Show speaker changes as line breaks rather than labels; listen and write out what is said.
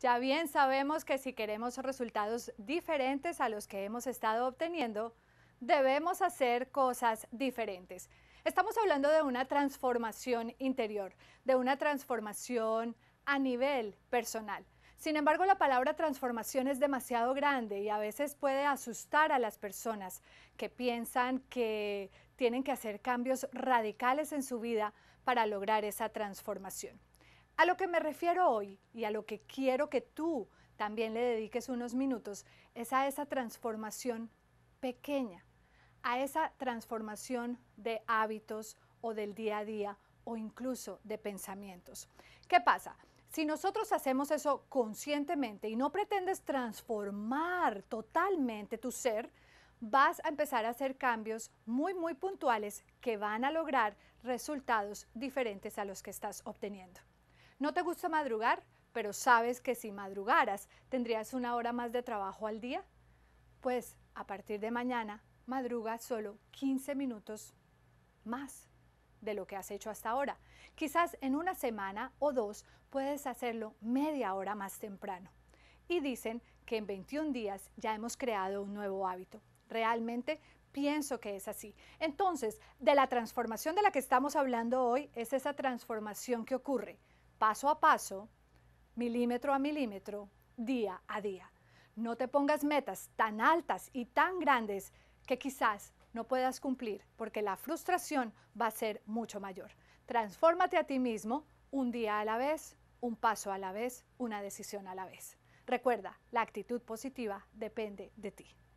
Ya bien sabemos que si queremos resultados diferentes a los que hemos estado obteniendo, debemos hacer cosas diferentes. Estamos hablando de una transformación interior, de una transformación a nivel personal. Sin embargo, la palabra transformación es demasiado grande y a veces puede asustar a las personas que piensan que tienen que hacer cambios radicales en su vida para lograr esa transformación. A lo que me refiero hoy y a lo que quiero que tú también le dediques unos minutos es a esa transformación pequeña, a esa transformación de hábitos o del día a día o incluso de pensamientos. ¿Qué pasa? Si nosotros hacemos eso conscientemente y no pretendes transformar totalmente tu ser, vas a empezar a hacer cambios muy, muy puntuales que van a lograr resultados diferentes a los que estás obteniendo. No te gusta madrugar, pero sabes que si madrugaras tendrías una hora más de trabajo al día. Pues a partir de mañana madruga solo 15 minutos más de lo que has hecho hasta ahora. Quizás en una semana o dos puedes hacerlo media hora más temprano. Y dicen que en 21 días ya hemos creado un nuevo hábito. Realmente pienso que es así. Entonces, de la transformación de la que estamos hablando hoy es esa transformación que ocurre paso a paso, milímetro a milímetro, día a día. No te pongas metas tan altas y tan grandes que quizás no puedas cumplir porque la frustración va a ser mucho mayor. Transfórmate a ti mismo un día a la vez, un paso a la vez, una decisión a la vez. Recuerda, la actitud positiva depende de ti.